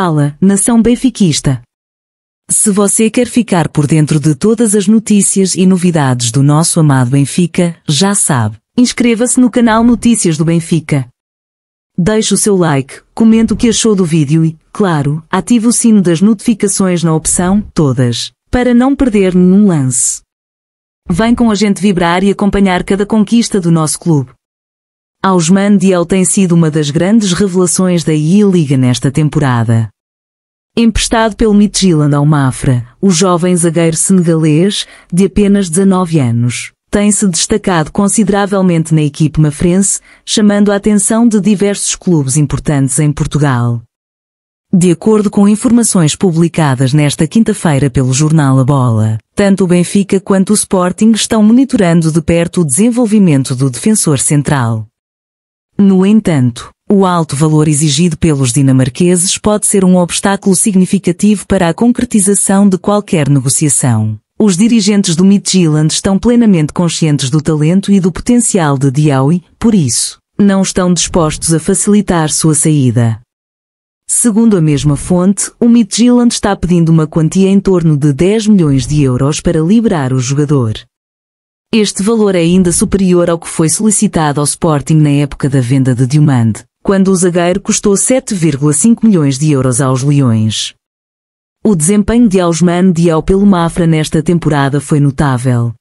Fala, nação benfiquista. Se você quer ficar por dentro de todas as notícias e novidades do nosso amado Benfica, já sabe, inscreva-se no canal Notícias do Benfica. Deixe o seu like, comente o que achou do vídeo e, claro, ative o sino das notificações na opção Todas, para não perder nenhum lance. Vem com a gente vibrar e acompanhar cada conquista do nosso clube. Ausmandiel tem sido uma das grandes revelações da I-Liga nesta temporada. Emprestado pelo Midtjylland ao Mafra, o jovem zagueiro senegalês, de apenas 19 anos, tem-se destacado consideravelmente na equipe mafrense, chamando a atenção de diversos clubes importantes em Portugal. De acordo com informações publicadas nesta quinta-feira pelo jornal A Bola, tanto o Benfica quanto o Sporting estão monitorando de perto o desenvolvimento do defensor central. No entanto, o alto valor exigido pelos dinamarqueses pode ser um obstáculo significativo para a concretização de qualquer negociação. Os dirigentes do Midtjylland estão plenamente conscientes do talento e do potencial de Diawi, por isso, não estão dispostos a facilitar sua saída. Segundo a mesma fonte, o Midtjylland está pedindo uma quantia em torno de 10 milhões de euros para liberar o jogador. Este valor é ainda superior ao que foi solicitado ao Sporting na época da venda de Diomande, quando o zagueiro custou 7,5 milhões de euros aos Leões. O desempenho de Ausman ao pelo Mafra nesta temporada foi notável.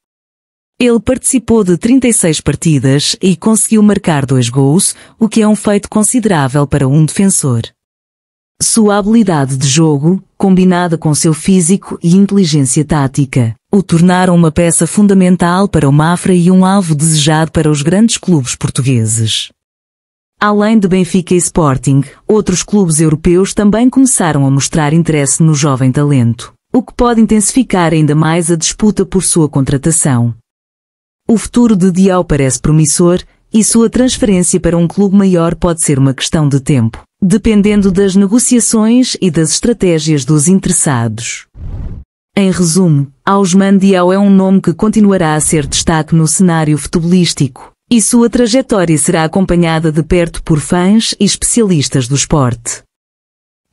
Ele participou de 36 partidas e conseguiu marcar dois gols, o que é um feito considerável para um defensor. Sua habilidade de jogo, combinada com seu físico e inteligência tática, o tornaram uma peça fundamental para o Mafra e um alvo desejado para os grandes clubes portugueses. Além de Benfica e Sporting, outros clubes europeus também começaram a mostrar interesse no jovem talento, o que pode intensificar ainda mais a disputa por sua contratação. O futuro de Dial parece promissor e sua transferência para um clube maior pode ser uma questão de tempo, dependendo das negociações e das estratégias dos interessados. Em resumo, Osmandial é um nome que continuará a ser destaque no cenário futebolístico, e sua trajetória será acompanhada de perto por fãs e especialistas do esporte.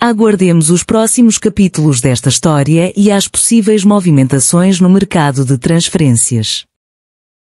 Aguardemos os próximos capítulos desta história e as possíveis movimentações no mercado de transferências.